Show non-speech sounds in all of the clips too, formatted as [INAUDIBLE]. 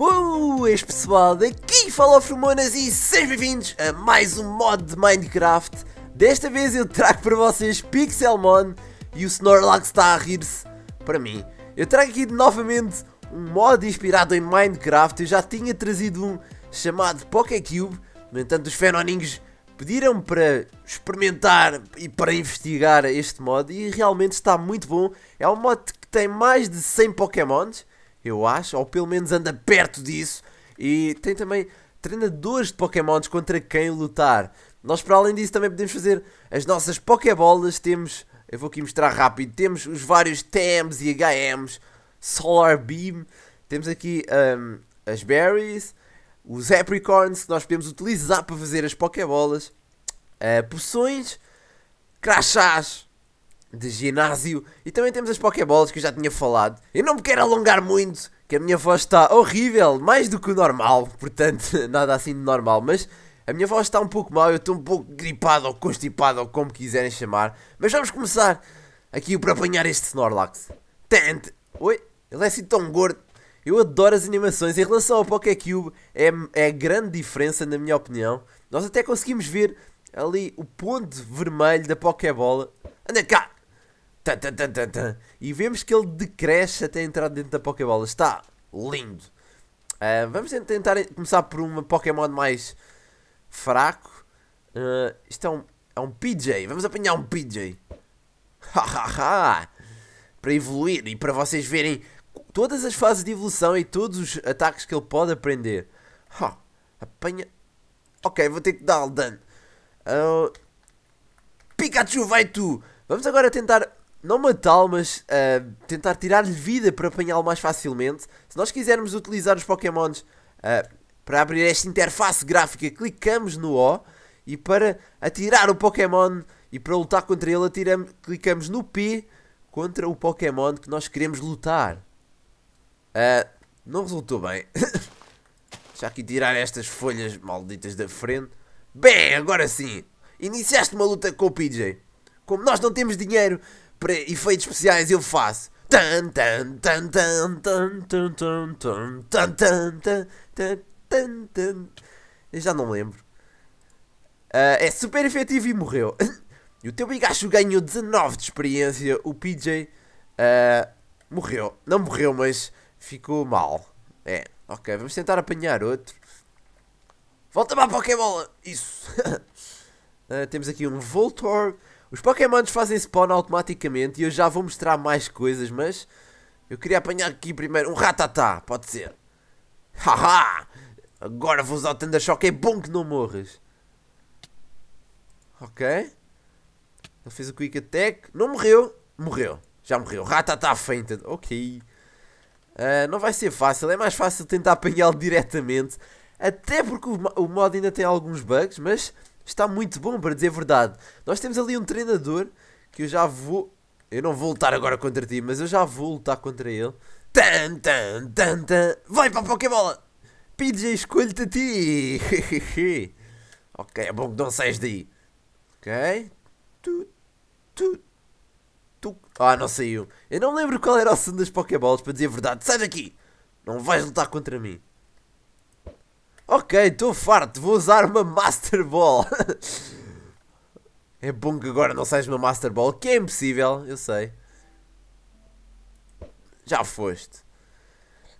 Boas pessoal, aqui fala Formonas e sejam bem-vindos a mais um mod de Minecraft Desta vez eu trago para vocês Pixelmon e o Snorlax está a rir-se para mim Eu trago aqui novamente um mod inspirado em Minecraft Eu já tinha trazido um chamado Pokécube No entanto os Fenonings pediram para experimentar e para investigar este mod E realmente está muito bom É um mod que tem mais de 100 Pokémons eu acho, ou pelo menos anda perto disso. E tem também treinadores de Pokémons contra quem lutar. Nós, para além disso, também podemos fazer as nossas Pokébolas. Temos, eu vou aqui mostrar rápido, temos os vários TMs e HMs, Solar Beam, temos aqui um, as Berries, os Apricorns que nós podemos utilizar para fazer as Pokébolas, uh, poções, crachás de ginásio e também temos as Pokébolas que eu já tinha falado. Eu não me quero alongar muito, que a minha voz está horrível, mais do que o normal, portanto, [LAUGHS] nada assim de normal, mas a minha voz está um pouco mal, eu estou um pouco gripado ou constipado ou como quiserem chamar, mas vamos começar aqui para apanhar este Snorlax. Tente! Oi, ele é assim tão gordo. Eu adoro as animações. Em relação ao Pokécube, é, é grande diferença, na minha opinião. Nós até conseguimos ver ali o ponto vermelho da Pokébola. Anda cá! Tan, tan, tan, e vemos que ele decresce até entrar dentro da Pokébola. Está lindo. Uh, vamos tentar começar por um Pokémon mais fraco. Uh, isto é um, é um PJ. Vamos apanhar um PJ. para evoluir e para vocês verem todas as fases de evolução e todos os ataques que ele pode aprender. Oh, apanha. Ok, vou ter que dar dano. Uh... Pikachu, vai tu! Vamos agora tentar não matá-lo, mas uh, tentar tirar-lhe vida para apanhá-lo mais facilmente. Se nós quisermos utilizar os Pokémons uh, para abrir esta interface gráfica, clicamos no O e para atirar o Pokémon e para lutar contra ele, atiram clicamos no P contra o Pokémon que nós queremos lutar. Uh, não resultou bem. Deixa [COUGHS] aqui tirar estas folhas malditas da frente. Bem, agora sim! Iniciaste uma luta com o PJ. Como nós não temos dinheiro efeitos especiais eu faço. Eu já não lembro. Uh, é super efetivo e morreu. e o teu bigacho ganhou 19 de experiência. O PJ uh, morreu. Não morreu, mas ficou mal. É, ok. Vamos tentar apanhar outro. Volta-me à Pokébola! Isso! uh, temos aqui um Voltorb. Os Pokémons fazem spawn automaticamente e eu já vou mostrar mais coisas, mas... Eu queria apanhar aqui primeiro um ratatá, pode ser. Haha! Agora vou usar o Thundershock, é bom que não morres. Ok. Ele fez o Quick Attack. Não morreu. Morreu. Já morreu. Ratatá fainted. Ok. Uh, não vai ser fácil. É mais fácil tentar apanhá-lo diretamente até porque o mod ainda tem alguns bugs, mas está muito bom, para dizer a verdade. Nós temos ali um treinador que eu já vou. Eu não vou lutar agora contra ti, mas eu já vou lutar contra ele. Tan, tan, tan, tan. Vai para a Pokébola! PJ, escolho-te a ti! [LAUGHS] ok, é bom que não saias daí. Ok? Tu, tu, tu. Ah, não saiu. Eu não lembro qual era o som das Pokébolas, para dizer a verdade. Sai daqui! Não vais lutar contra mim. Ok, estou farto, vou usar uma Master Ball. [LAUGHS] é bom que agora não saias uma Master Ball, que é impossível, eu sei. Já foste.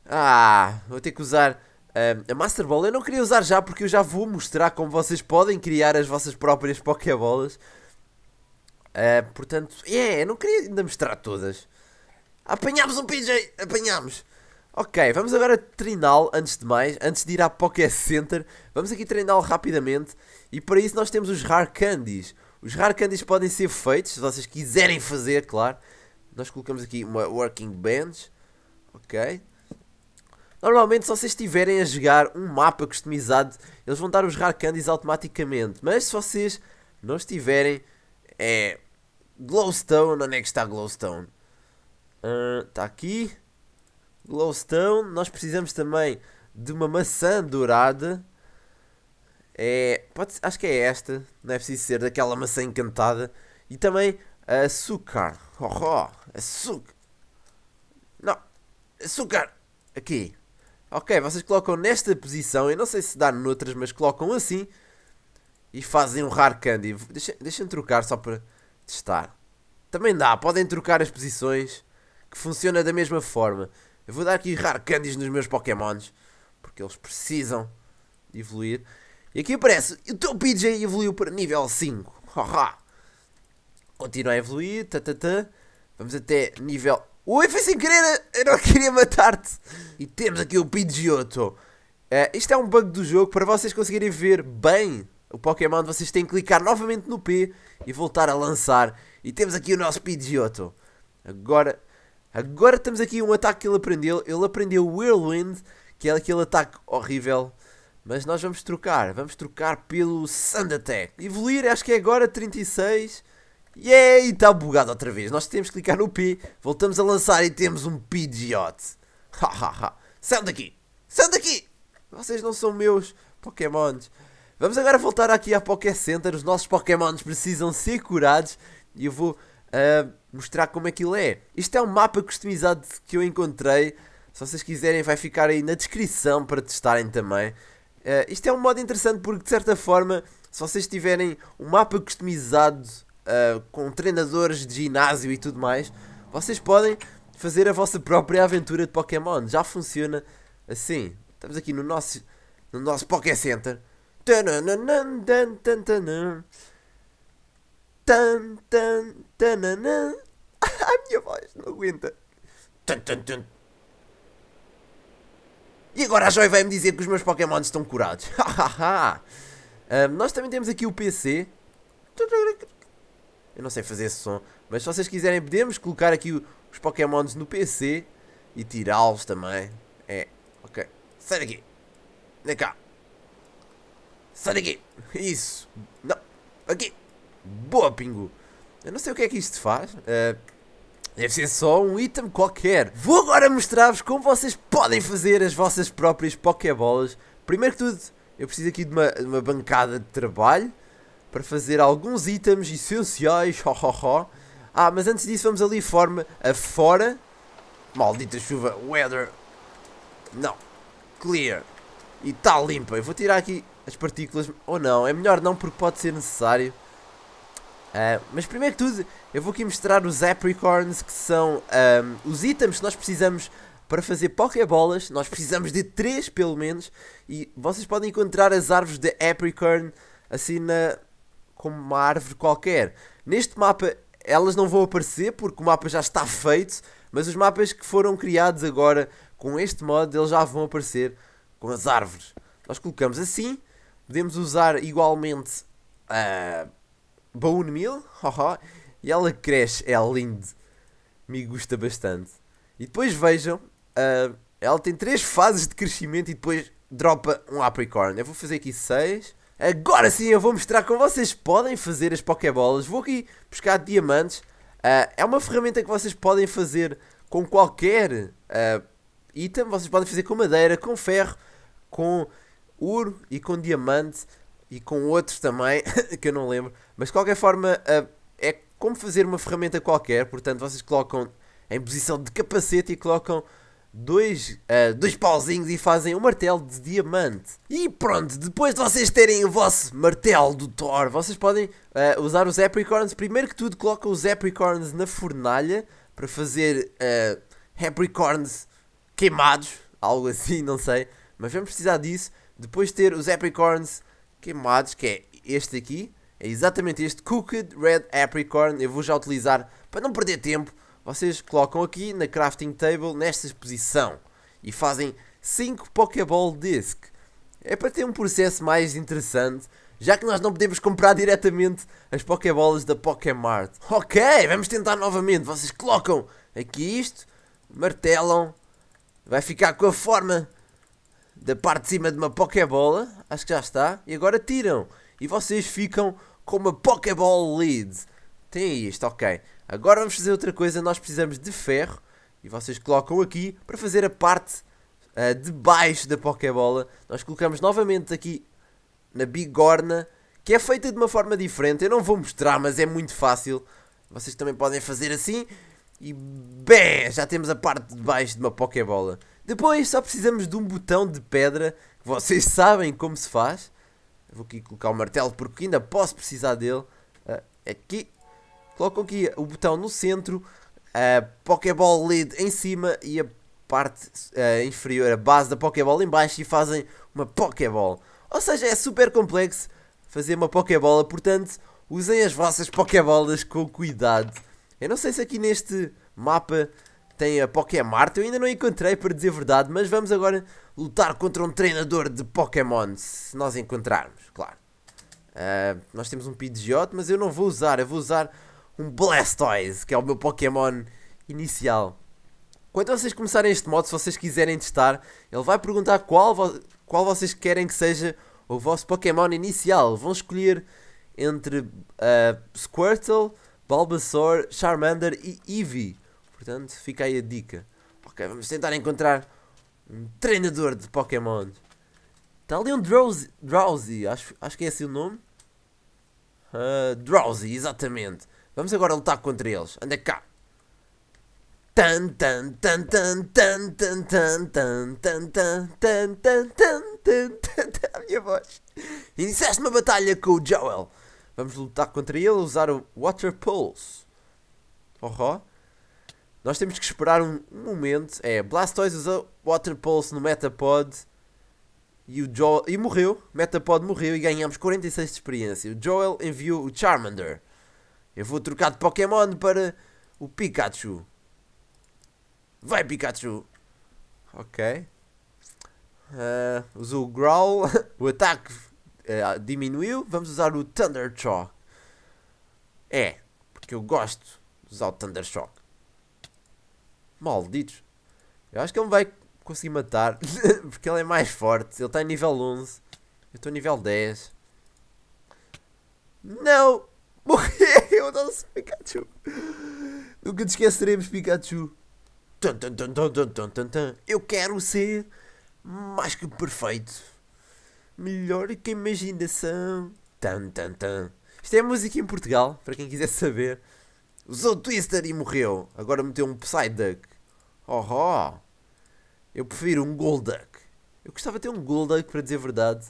Ah, vou ter que usar ah, a Master Ball. Eu não queria usar já porque eu já vou mostrar como vocês podem criar as vossas próprias Pokébolas. Uh, portanto, é, yeah, não queria ainda mostrar todas. Apanhámos um PJ! Apanhámos! Ok, vamos agora treiná-lo antes de mais, antes de ir à Poké Center, vamos aqui treiná-lo rapidamente e para isso nós temos os Rare Candies. Os Rare Candies podem ser feitos, se vocês quiserem fazer, claro. Nós colocamos aqui uma Working Bench, ok. Normalmente se vocês estiverem a jogar um mapa customizado, eles vão dar os Rare Candies automaticamente, mas se vocês não estiverem, é... Glowstone, onde é que está Glowstone? Está ah, uh, aqui glowstone. Nós precisamos também de uma maçã dourada. É, pode, acho que é esta, não é preciso ser daquela maçã encantada. E também açúcar. Oh, oh, açúcar. Não, açúcar. Aqui. Ok, vocês colocam nesta posição. Eu não sei se dá noutras, mas colocam assim. E fazem um rare candy. Deixem, deixem trocar só para testar. Também dá, podem trocar as posições. Que funciona da mesma forma. Eu vou dar aqui raro candies nos meus Pokémons. Porque eles precisam de evoluir. E aqui aparece, o teu PJ evoluiu para nível 5. Haha. Continua a evoluir. ta tá, ta tá, ta tá. Vamos até nível... Ui, foi sem querer! Eu não queria matar-te! E temos aqui o Pidgeotto. Uh, isto é um bug do jogo. Para vocês conseguirem ver bem o Pokémon, vocês têm que clicar novamente no P e voltar a lançar. E temos aqui o nosso Pidgeotto. Agora Agora temos aqui um ataque que ele aprendeu. Ele aprendeu o Whirlwind, que é aquele ataque horrível. Mas nós vamos trocar. Vamos trocar pelo Sand Attack. Evoluir, acho que é agora 36. Yeah, e está bugado outra vez. Nós temos que clicar no P. Voltamos a lançar e temos um Pidgeot. Hahaha. Saiam daqui. Sai daqui. Vocês não são meus Pokémons. Vamos agora voltar aqui à Poké Center. Os nossos Pokémons precisam ser curados. E eu vou mostrar como aquilo é, é. Isto é um mapa customizado que eu encontrei. Se vocês quiserem, vai ficar aí na descrição para testarem também. Uh, isto é um modo interessante porque, de certa forma, se vocês tiverem um mapa customizado uh, com treinadores de ginásio e tudo mais, vocês podem fazer a vossa própria aventura de Pokémon. Já funciona assim. Estamos aqui no nosso, no nosso Poké Center. Tananana, tananana. Tan, tan, tananã. [LAUGHS] A minha voz não aguenta. Tan, tan, tan. E agora a Joy vai-me dizer que os meus Pokémon estão curados. um, [LAUGHS] nós também temos aqui o PC. Eu não sei fazer esse som, mas se vocês quiserem, podemos colocar aqui os Pokémons no PC e tirá-los também. É, ok. Sai daqui. Vem cá. Sai daqui. Isso. Não. Aqui. Boa, Pingu! Eu não sei o que é que isto faz. Uh, deve ser só um item qualquer. Vou agora mostrar-vos como vocês podem fazer as vossas próprias Pokébolas. Primeiro que tudo, eu preciso aqui de uma, de uma bancada de trabalho para fazer alguns itens essenciais. Ho, ho, ho. Ah, mas antes disso vamos ali forma afora. Maldita chuva, weather. Não. Clear. E está limpa. Eu vou tirar aqui as partículas. Ou não, é melhor não porque pode ser necessário. Uh, mas primeiro que tudo, eu vou aqui mostrar os Apricorns, que são um, os itens que nós precisamos para fazer Pokébolas. Nós precisamos de 3 pelo menos. E vocês podem encontrar as árvores de Apricorn assim na, como uma árvore qualquer. Neste mapa elas não vão aparecer porque o mapa já está feito. Mas os mapas que foram criados agora com este mod, eles já vão aparecer com as árvores. Nós colocamos assim, podemos usar igualmente. Uh, Bone Meal, haha, e ela cresce, é lindo, me gusta bastante. E depois vejam, uh, ela tem três fases de crescimento e depois dropa um Apricorn. Eu vou fazer aqui seis. Agora sim eu vou mostrar como vocês podem fazer as Pokébolas. Vou aqui buscar diamantes. Uh, é uma ferramenta que vocês podem fazer com qualquer uh, item. Vocês podem fazer com madeira, com ferro, com ouro e com diamante e com outros também [LAUGHS] que eu não lembro. Mas de qualquer forma, é como fazer uma ferramenta qualquer, portanto, vocês colocam em posição de capacete e colocam dois, uh, dois pauzinhos e fazem um martelo de diamante. E pronto, depois de vocês terem o vosso martelo do Thor, vocês podem uh, usar os apricorns. Primeiro que tudo, colocam os apricorns na fornalha para fazer uh, apricorns queimados, algo assim, não sei. Mas vamos precisar disso. Depois ter os apricorns queimados, que é este aqui. É exatamente este Cooked Red Apricorn. Eu vou já utilizar para não perder tempo. Vocês colocam aqui na crafting table nesta exposição e fazem 5 Pokéball Disc. É para ter um processo mais interessante, já que nós não podemos comprar diretamente as Pokébolas da Pokémart. Ok, vamos tentar novamente. Vocês colocam aqui isto, martelam, vai ficar com a forma da parte de cima de uma Pokébola. Acho que já está. E agora tiram. E vocês ficam com uma Pokéball lead. Tem isto, ok. Agora vamos fazer outra coisa, nós precisamos de ferro e vocês colocam aqui para fazer a parte uh, de baixo da Pokébola. Nós colocamos novamente aqui na bigorna, que é feita de uma forma diferente. Eu não vou mostrar, mas é muito fácil. Vocês também podem fazer assim. E bem, já temos a parte de baixo de uma Pokébola. Depois só precisamos de um botão de pedra, vocês [LAUGHS] sabem como se faz. Vou aqui colocar o martelo porque ainda posso precisar dele. Uh, aqui. Colocam aqui o botão no centro. A Pokéball LED em cima e a parte uh, inferior, a base da Pokéball em baixo e fazem uma Pokéball. Ou seja, é super complexo fazer uma Pokébola. Portanto, usem as vossas Pokébolas com cuidado. Eu não sei se aqui neste mapa tem a Pokémart. Eu ainda não encontrei, para dizer a verdade, mas vamos agora lutar contra um treinador de Pokémon, se nós encontrarmos, claro. Uh, nós temos um Pidgeot, mas eu não vou usar, eu vou usar um Blastoise, que é o meu Pokémon inicial. Quando vocês começarem este modo, se vocês quiserem testar, ele vai perguntar qual, vo qual vocês querem que seja o vosso Pokémon inicial. Vão escolher entre uh, Squirtle, Bulbasaur, Charmander e Eevee. Portanto, fica aí a dica. Ok, vamos tentar encontrar um treinador de Pokémon. Está ali um Drowsy, Drowsy acho, acho que é assim o nome. Uh, Drowsy, exatamente. Vamos agora lutar contra eles. Anda cá. Tan tan tan tan tan tan tan tan tan tan tan tan tan tan tan a minha voz. Iniciaste uma batalha com o Joel. Vamos lutar contra ele usar o Water Pulse. Oh, nós temos que esperar um, um momento. É, Blastoise usou Water Pulse no Metapod e, o Joel, e morreu. Metapod morreu e ganhamos 46 de experiência. O Joel enviou o Charmander. Eu vou trocar de Pokémon para o Pikachu. Vai Pikachu! Ok. Uh, usou o Growl. [LAUGHS] o ataque uh, diminuiu. Vamos usar o Thunder Shock. É, porque eu gosto de usar o Thunder Shock. Malditos. Eu acho que ele me vai conseguir matar. [LAUGHS] porque ele é mais forte. Ele está em nível 11. Eu estou em nível 10. Não! [LAUGHS] Morreu eu nosso Pikachu. Nunca te esqueceremos, Pikachu. Tum, tum, tum, tum, tum, tum, tum. Eu quero ser mais que perfeito. Melhor que a imaginação. Tum, tum, tum. Isto é música em Portugal, para quem quiser saber. Usou Twister e morreu. Agora meteu um Psyduck. Oh, oh. Eu prefiro um Golduck. Eu gostava de ter um Golduck, para dizer a verdade.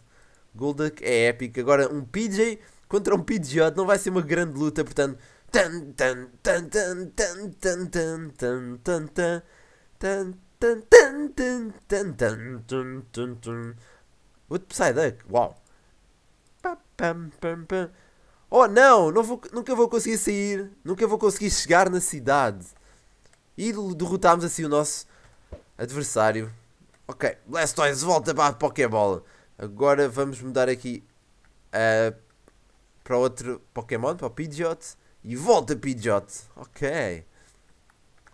Golduck é épico. Agora, um PJ contra um Pidgeot não vai ser uma grande luta, portanto... Tan, tan, tan, tan, tan, tan, tan, tan, tan, tan, tan, tan, tan, tan, tan, tan, tan, tan, Outro Psyduck, uau! tan tan tan tan Oh não, não vou, nunca vou conseguir sair, nunca vou conseguir chegar na cidade. E derrotámos assim o nosso adversário. Ok, Blastoise volta para a Pokébola. Agora vamos mudar aqui uh, para outro Pokémon, para o Pidgeot. E volta Pidgeot. Ok.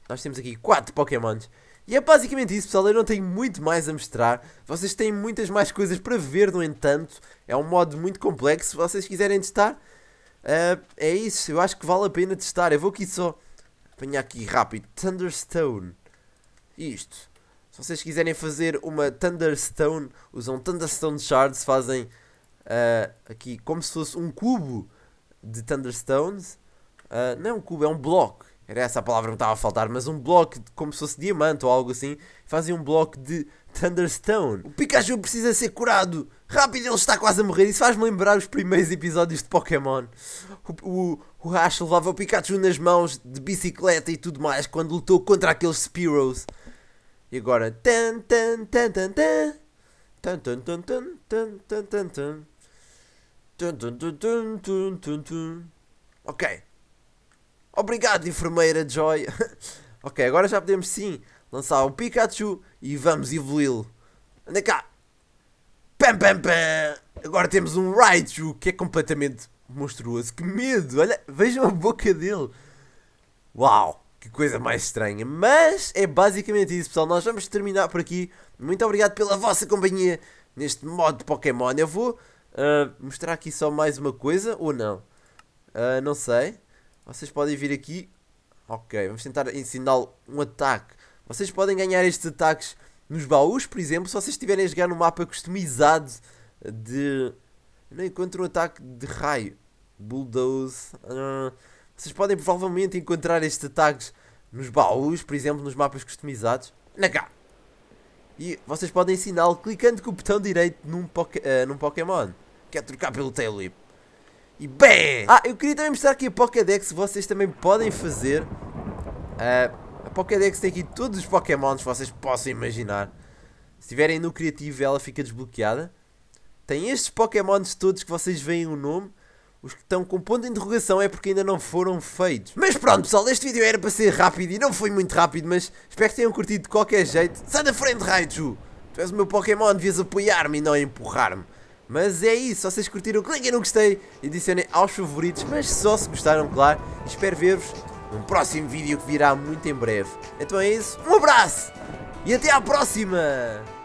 Nós temos aqui 4 Pokémons. E é basicamente isso, pessoal. Eu não tenho muito mais a mostrar. Vocês têm muitas mais coisas para ver, no entanto. É um modo muito complexo. Se vocês quiserem testar, Uh, é isso, eu acho que vale a pena testar. Eu vou aqui só apanhar aqui rápido. Thunderstone. Isto. Se vocês quiserem fazer uma Thunderstone, usam Thunderstone Shards, fazem uh, aqui como se fosse um cubo de Thunderstones. Uh, não é um cubo, é um bloco. Era essa a palavra que me estava a faltar, mas um bloco de, como se fosse diamante ou algo assim. Fazem um bloco de Thunderstone. O Pikachu precisa ser curado. Rápido, ele está quase a morrer. Isso faz-me lembrar os primeiros episódios de Pokémon. O, o, o Ash levava o Pikachu nas mãos de bicicleta e tudo mais quando lutou contra aqueles Spearows. E agora. Tan, tan, tan, tan, tan. Tan, tan, tan, tan, tan, tan, tan, tan. Tan, tan, tan, tan, tan, tan, tan. Ok. Obrigado, enfermeira Joy. ok, agora já podemos sim lançar o Pikachu e vamos evoluí-lo. Anda cá! Pam, pam, pam! Agora temos um Raichu que é completamente monstruoso. Que medo! Olha, vejam a boca dele. Uau! Que coisa mais estranha. Mas é basicamente isso, pessoal. Nós vamos terminar por aqui. Muito obrigado pela vossa companhia neste modo de Pokémon. Eu vou uh, mostrar aqui só mais uma coisa ou não? Uh, não sei. Vocês podem vir aqui. Ok, vamos tentar ensinar um ataque. Vocês podem ganhar estes ataques nos baús, por exemplo, se vocês estiverem a jogar no mapa customizado de. Eu não encontro um ataque de raio. Bulldoze. Uh... vocês podem provavelmente encontrar estes ataques nos baús, por exemplo, nos mapas customizados. Na cá! E vocês podem ensiná-lo clicando com o botão direito num, poke... uh, num Pokémon. Quer é trocar pelo Tailwhip. E bem! Ah, eu queria também mostrar aqui a Pokédex vocês também podem fazer. Uh, é a Pokédex é tem aqui todos os Pokémons que vocês possam imaginar. Se estiverem no criativo, ela fica desbloqueada. Tem estes Pokémons todos que vocês veem o nome. Os que estão com ponto de interrogação é porque ainda não foram feitos. Mas pronto, pessoal, este vídeo era para ser rápido e não foi muito rápido, mas espero que tenham curtido de qualquer jeito. Sai da frente, Raichu! Tu és o meu Pokémon, devias apoiar-me e não empurrar-me. Mas é isso, se vocês curtiram, cliquem no gostei e adicionem aos favoritos, mas só se gostaram, claro. Espero ver-vos num próximo vídeo que virá muito em breve. Então é isso, um abraço e até à próxima!